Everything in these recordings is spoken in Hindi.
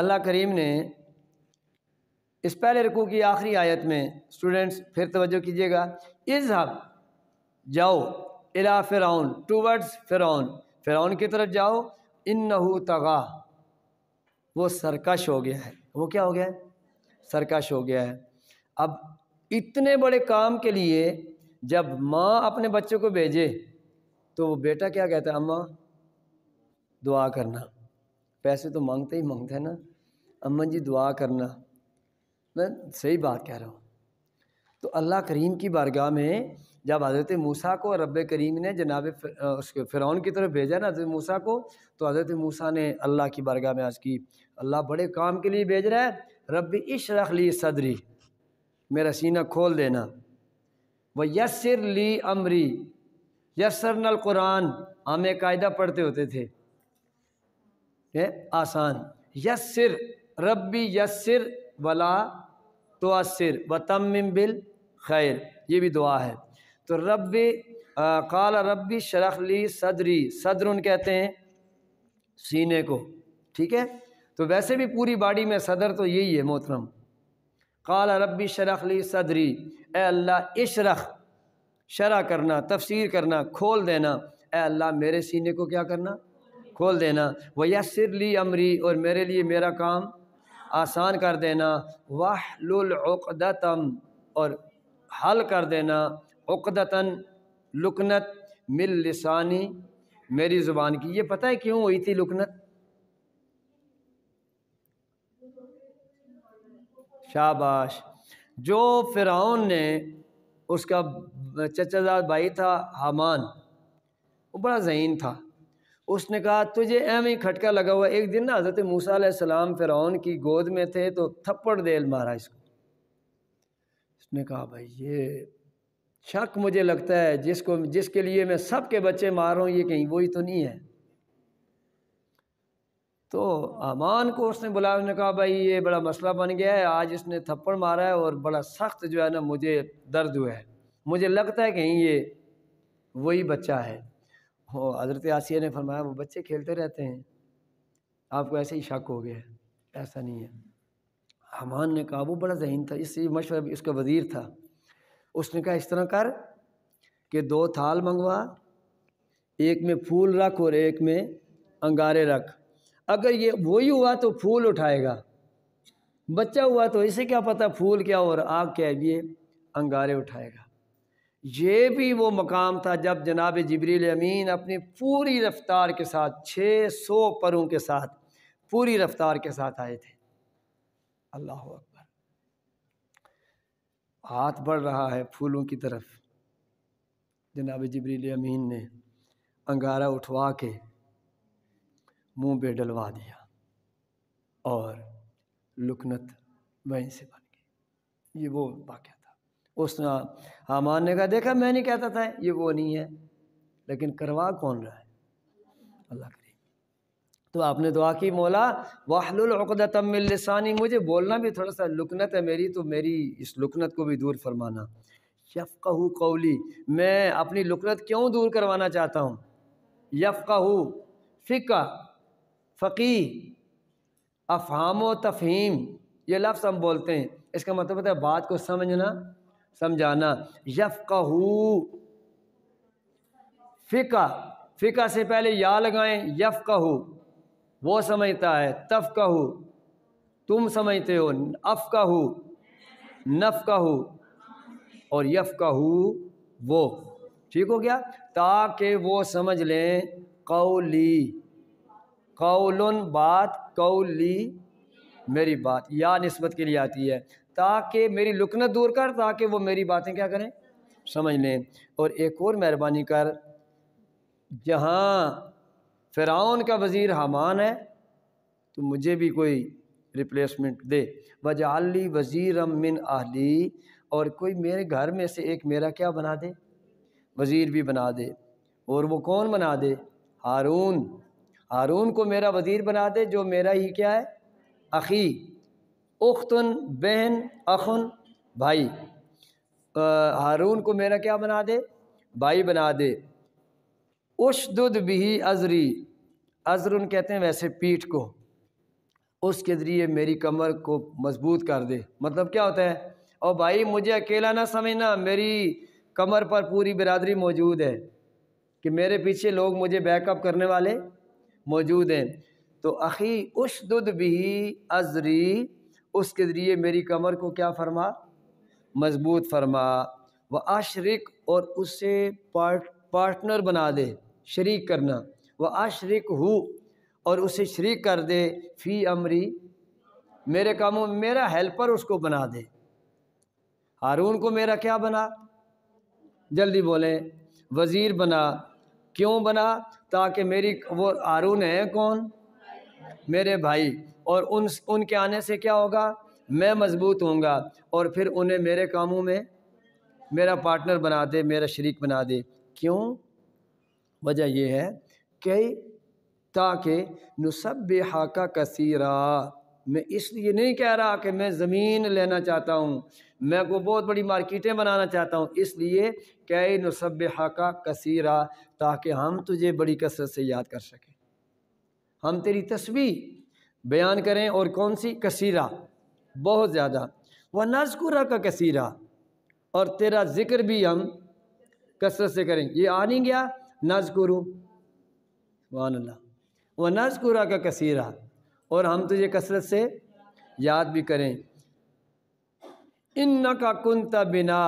अल्लाह करीम ने इस पहले रकू की आखिरी आयत में स्टूडेंट्स फिर तवज्जो कीजिएगा हब जाओ इला फ़िरौन टूवर्ड्स फ़िरौन फ़िरौन की तरफ जाओ इन नहू तगा वो सरकश हो गया है वो क्या हो गया है सरकश हो गया है अब इतने बड़े काम के लिए जब माँ अपने बच्चों को भेजे तो वो बेटा क्या कहता है अम्मा दुआ करना पैसे तो मांगते ही मांगते हैं ना अम्मा जी दुआ करना मैं सही बात कह रहा हूँ तो अल्लाह करीम की बारगाह में जब हज़रत मूसा को रब करीम ने जनाब उसके फ़िरौन की तरफ भेजा ना हज़रत मूसा को तो हज़रत मूसा ने अल्लाह की बारगाह में आज की अल्लाह बड़े काम के लिए भेज रहा है रब इश रख ली सदरी मेरा सीना खोल देना व यसर ली अमरी यसर नल कुरान हम एक कायदा पढ़ते होते थे आसान यसर रब्बी यस्सिर वला तो असर वतम बिल खैर ये भी दुआ है तो रब काल रबी शरखली सदरी सदर उन कहते हैं सीने को ठीक है तो वैसे भी पूरी बाड़ी में सदर तो यही है मोहतरम काल रबी शरखली सदरी ए अल्लाह इशरख शरा करना तफसीर करना खोल देना ए अल्लाह मेरे सीने को क्या करना खोल देना वह यसर ली अमरी और मेरे लिए मेरा काम आसान कर देना लुलदतम और हल कर देना उकदतन लुकनत मिल लसानी मेरी ज़ुबान की ये पता है क्यों हुई थी लुकनत शाबाश जो फ़िरौन ने उसका चचाजाद भाई था हमान वो बड़ा जहीन था उसने कहा तुझे एम ही खटका लगा हुआ एक दिन ना हज़रत मूसा सलाम फ़िरौन की गोद में थे तो थप्पड़ देल मारा इसको उसने कहा भाई ये शक मुझे लगता है जिसको जिसके लिए मैं सब के बच्चे मार रहा हूँ ये कहीं वही तो नहीं है तो अमान को उसने बुलाया उसने कहा भाई ये बड़ा मसला बन गया है आज इसने थप्पड़ मारा है और बड़ा सख्त जो है ना मुझे दर्द हुआ है मुझे लगता है कहीं ये वही बच्चा है हो हज़रत आसिया ने फरमाया वो बच्चे खेलते रहते हैं आपको ऐसे ही शक हो गया ऐसा नहीं है हमान ने कहा वो बड़ा जहन था इस मशवर उसका वज़ीर था उसने कहा इस तरह कर कि दो थाल मंगवा एक में फूल रख और एक में अंगारे रख अगर ये वही हुआ तो फूल उठाएगा बच्चा हुआ तो इसे क्या पता फूल क्या और आग क्या है ये अंगारे उठाएगा ये भी वो मकाम था जब जनाब जबरील अमीन अपनी पूरी रफ्तार के साथ छः सौ परों के साथ पूरी रफ्तार के साथ आए थे अल्लाह अकबर हाथ बढ़ रहा है फूलों की तरफ जनाब जबरील अमीन ने अंगारा उठवा के मुंह पे डलवा दिया और लुकनत वहीं से बन गई ये वो वाक़ था उस हामान ने कहा देखा मैं नहीं कहता था ये वो नहीं है लेकिन करवा कौन रहा है अल्लाह करे तो आपने दुआ की मोला वाहलतमिलसानी मुझे बोलना भी थोड़ा सा लुकनत है मेरी तो मेरी इस लुकनत को भी दूर फरमाना यफ़ा कौली मैं अपनी लुकनत क्यों दूर करवाना चाहता हूँ यफ़ा फ़िका फ़की अफ़ाम तफ़हीम ये लफ्ज़ हम बोलते हैं इसका मतलब है बात को समझना समझाना हु फ़िका फ़िका से पहले या लगाएं हु वो समझता है तफ़ कहू तुम समझते हो अफ़ कहू नफ़ कहू और यफ़ कहू वो ठीक हो गया ताकि वो समझ लें कौली कौलन बात कौली मेरी बात या नस्बत के लिए आती है ताकि मेरी लुकनत दूर कर ताकि वो मेरी बातें क्या करें समझ लें और एक और मेहरबानी कर जहाँ फ़िराउन का वज़ीर हमान है तो मुझे भी कोई रिप्लेसमेंट दे वजाली वज़ीर अमिन आहली और कोई मेरे घर में से एक मेरा क्या बना दे वज़ीर भी बना दे और वो कौन बना दे हारून हारून को मेरा वज़ीर बना दे जो मेरा ही क्या है अखी उख्तन बहन अखन भाई आ, हारून को मेरा क्या बना दे भाई बना दे उशदुद भी अजरी अजरुन कहते हैं वैसे पीठ को उसके ज़रिए मेरी कमर को मजबूत कर दे मतलब क्या होता है और भाई मुझे अकेला ना समझना मेरी कमर पर पूरी बिरादरी मौजूद है कि मेरे पीछे लोग मुझे बैकअप करने वाले मौजूद हैं तो अखी उशदुद भी अजरी उसके ज़रिए मेरी कमर को क्या फरमा मजबूत फरमा व आशरिक और उसे पार्ट पार्टनर बना दे शरीक करना व आशरिक हो और उसे शरीक कर दे फ़ी अमरी मेरे कामों में मेरा हेल्पर उसको बना दे हारून को मेरा क्या बना जल्दी बोलें वज़ीर बना क्यों बना ताकि मेरी वो हारून है कौन मेरे भाई और उन उनके आने से क्या होगा मैं मजबूत होऊंगा और फिर उन्हें मेरे कामों में मेरा पार्टनर बना दे मेरा शरीक बना दे क्यों वजह यह है कि ताकि नुसब हाका कसीरा मैं इसलिए नहीं कह रहा कि मैं ज़मीन लेना चाहता हूँ मैं को बहुत बड़ी मार्केटें बनाना चाहता हूँ इसलिए कई नुसब हाका कसीरा ताकि हम तुझे बड़ी कसरत से याद कर सकें हम तेरी तस्वीर बयान करें और कौन सी कसीरा बहुत ज़्यादा व नजकुरा का कसीरा और तेरा ज़िक्र भी हम कसरत से करें ये आ नहीं गया नजकुरू वन व नजकुरा का कसीरा और हम तुझे कसरत से याद भी करें इन्ना का कुंता बिना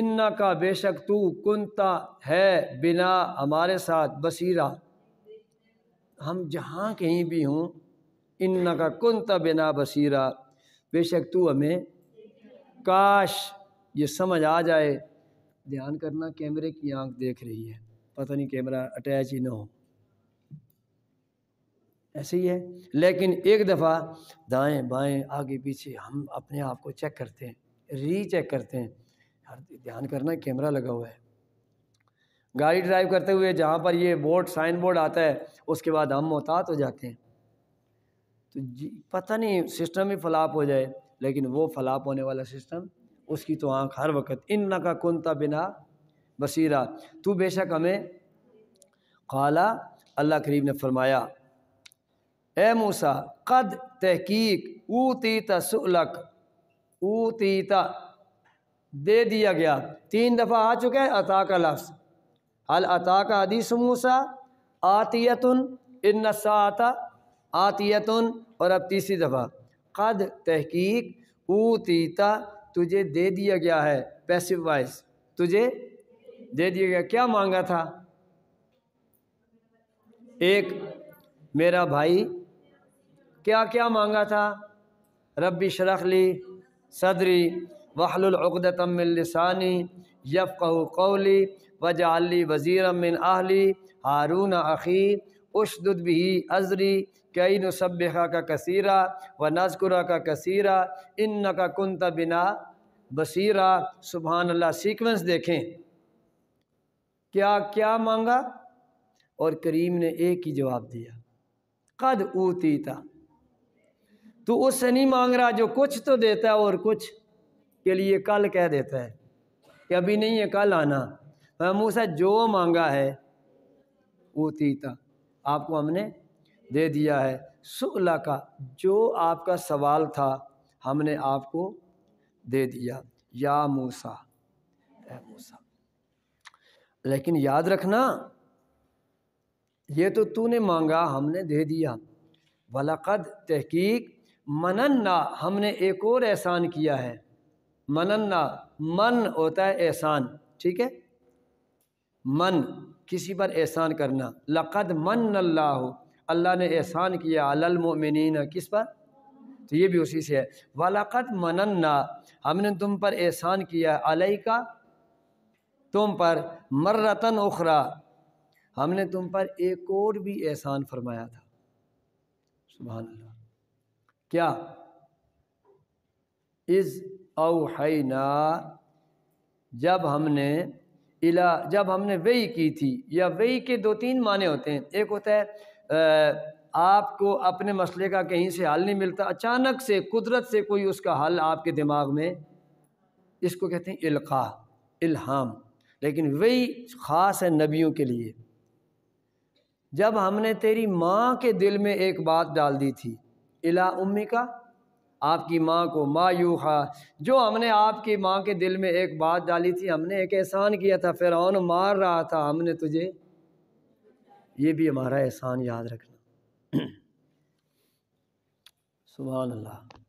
इन्ना का बेशक तू कुंता है बिना हमारे साथ बसीरा हम जहाँ कहीं भी हों न का कन तबिना बसीरा बेशक तू हमें काश ये समझ आ जाए ध्यान करना कैमरे की आंख देख रही है पता नहीं कैमरा अटैच ही ना हो ऐसे ही है लेकिन एक दफ़ा दाएं बाएं आगे पीछे हम अपने आप को चेक करते हैं री चेक करते हैं यार ध्यान करना कैमरा लगा हुआ है गाड़ी ड्राइव करते हुए जहाँ पर ये बोर्ड साइन बोर्ड आता है उसके बाद हम मोहतात हो जाते हैं तो पता नहीं सिस्टम ही फलाप हो जाए लेकिन वो फलाप होने वाला सिस्टम उसकी तो आँख हर वक्त इन न का था बिना बसीरा तू बेशक हमें खाला अल्लाह करीब ने फरमाया ए मूसा कद तहकीक तीता सुलक तीता दे दिया गया तीन दफ़ा आ चुका है अता का लफ्स अल अता का अदीस मूसा आतियतन इन साता आतीयतन और अब तीसरी दफ़ा कद तहकीक ऊतीता तुझे दे दिया गया है पैसिव वॉइस तुझे दे दिया गया क्या मांगा था एक मेरा भाई क्या क्या मांगा था रबी शरखली सदरी वहलुलतमिलसानी यफ़ू कौली वजाली वज़ीरमिन आहली हारून अखी उशदुद भी अजरी कई नुसबा का कसीरा व नजकुरा का कसीरा इन का कुन बिना बसीरा सुबहान अल्लाह देखें क्या क्या मांगा और करीम ने एक ही जवाब दिया कद ऊती था तो उससे नहीं मांग रहा जो कुछ तो देता है और कुछ के लिए कल कह देता है कि अभी नहीं है कल आना तो मूसा जो मांगा है ऊती था आपको हमने दे दिया है सुला का जो आपका सवाल था हमने आपको दे दिया या मूसा मूसा लेकिन याद रखना ये तो तूने मांगा हमने दे दिया वलकद तहकीक मनन्ना हमने एक और एहसान किया है मनन्ना मन होता है एहसान ठीक है मन किसी पर एहसान करना लकद मन अल्लाह अल्लाह ने एहसान किया अलमिन किस पर तो ये भी उसी से है वलाक़त मनन्ना हमने तुम पर एहसान किया अलई का तुम पर मर्रतन उखरा हमने तुम पर एक और भी एहसान फरमाया था सुबह क्या इज़ अवहैना जब हमने इला जब हमने वही की थी या वही के दो तीन माने होते हैं एक होता है आपको अपने मसले का कहीं से हल नहीं मिलता अचानक से कुदरत से कोई उसका हल आपके दिमाग में इसको कहते हैं इल्का इल्हाम लेकिन वही ख़ास है नबियों के लिए जब हमने तेरी माँ के दिल में एक बात डाल दी थी इला उम्मी का आपकी माँ को खा जो हमने आपकी माँ के दिल में एक बात डाली थी हमने एक एहसान किया था फिर मार रहा था हमने तुझे ये भी हमारा एहसान याद रखना सुबह अल्लाह